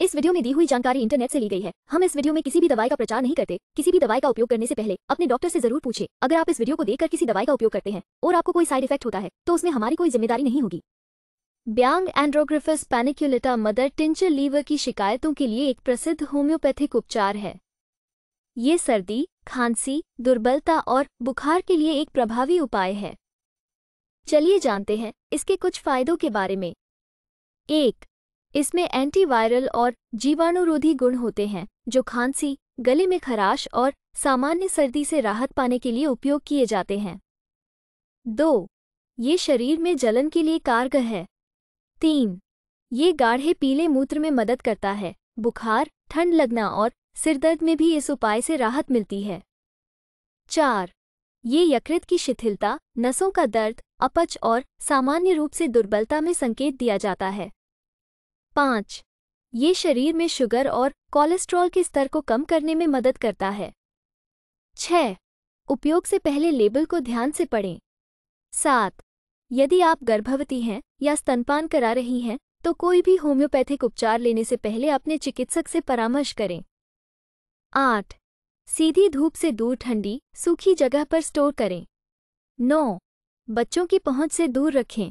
इस वीडियो में दी हुई जानकारी इंटरनेट से ली गई है हम इस वीडियो में किसी भी दवाई का प्रचार नहीं करते किसी भी दवाई का उपयोग करने से पहले अपने डॉक्टर से जरूर पूछे अगर आप इस वीडियो को देखकर किसी दवाई का उपयोग करते हैं और आपको कोई साइड इफेक्ट होता है तो उसमें हमारी कोई जिम्मेदारी नहीं होगी ब्यांग andrographis paniculata mother tincture liver की शिकायतों के लिए एक प्रसिद्ध होम्योपैथिक उपचार है ये सर्दी खांसी दुर्बलता और बुखार के लिए एक प्रभावी उपाय है चलिए जानते हैं इसके कुछ फायदों के बारे में एक इसमें एंटीवायरल और जीवाणुरोधी गुण होते हैं जो खांसी गले में खराश और सामान्य सर्दी से राहत पाने के लिए उपयोग किए जाते हैं दो ये शरीर में जलन के लिए कारगर है तीन ये गाढ़े पीले मूत्र में मदद करता है बुखार ठंड लगना और सिरदर्द में भी इस उपाय से राहत मिलती है चार ये यकृत की शिथिलता नसों का दर्द अपच और सामान्य रूप से दुर्बलता में संकेत दिया जाता है पाँच ये शरीर में शुगर और कोलेस्ट्रॉल के स्तर को कम करने में मदद करता है छह उपयोग से पहले लेबल को ध्यान से पढ़ें सात यदि आप गर्भवती हैं या स्तनपान करा रही हैं तो कोई भी होम्योपैथिक उपचार लेने से पहले अपने चिकित्सक से परामर्श करें आठ सीधी धूप से दूर ठंडी सूखी जगह पर स्टोर करें नौ बच्चों की पहुंच से दूर रखें